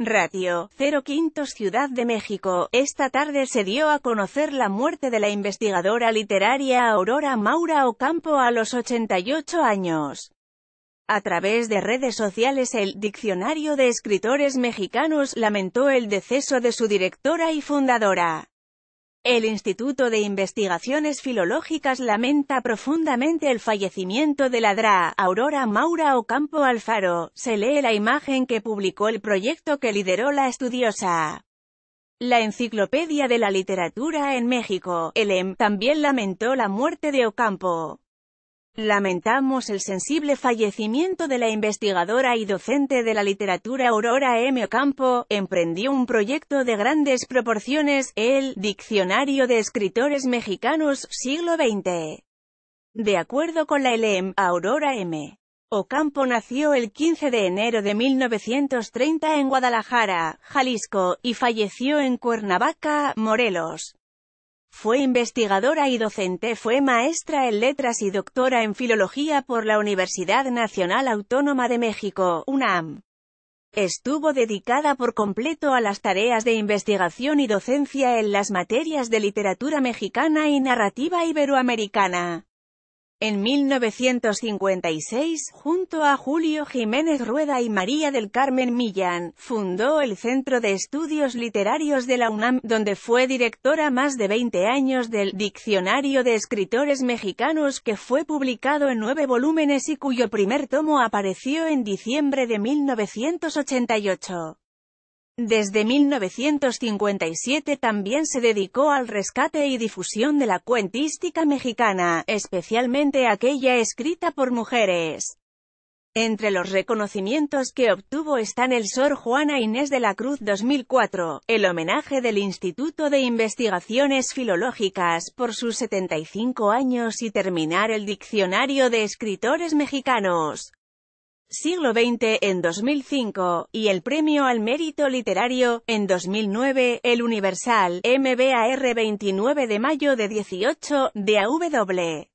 Ratio, 0 Quintos Ciudad de México, esta tarde se dio a conocer la muerte de la investigadora literaria Aurora Maura Ocampo a los 88 años. A través de redes sociales el Diccionario de Escritores Mexicanos lamentó el deceso de su directora y fundadora. El Instituto de Investigaciones Filológicas lamenta profundamente el fallecimiento de la DRA, Aurora Maura Ocampo Alfaro, se lee la imagen que publicó el proyecto que lideró la estudiosa. La Enciclopedia de la Literatura en México, el EM, también lamentó la muerte de Ocampo. Lamentamos el sensible fallecimiento de la investigadora y docente de la literatura Aurora M. Ocampo, emprendió un proyecto de grandes proporciones, el Diccionario de Escritores Mexicanos, siglo XX. De acuerdo con la LM, Aurora M. Ocampo nació el 15 de enero de 1930 en Guadalajara, Jalisco, y falleció en Cuernavaca, Morelos. Fue investigadora y docente, fue maestra en letras y doctora en filología por la Universidad Nacional Autónoma de México, UNAM. Estuvo dedicada por completo a las tareas de investigación y docencia en las materias de literatura mexicana y narrativa iberoamericana. En 1956, junto a Julio Jiménez Rueda y María del Carmen Millán, fundó el Centro de Estudios Literarios de la UNAM, donde fue directora más de 20 años del Diccionario de Escritores Mexicanos que fue publicado en nueve volúmenes y cuyo primer tomo apareció en diciembre de 1988. Desde 1957 también se dedicó al rescate y difusión de la cuentística mexicana, especialmente aquella escrita por mujeres. Entre los reconocimientos que obtuvo están el Sor Juana Inés de la Cruz 2004, el homenaje del Instituto de Investigaciones Filológicas por sus 75 años y terminar el Diccionario de Escritores Mexicanos siglo XX en 2005, y el Premio al Mérito Literario, en 2009, el Universal, MBAR 29 de mayo de 18, de AW.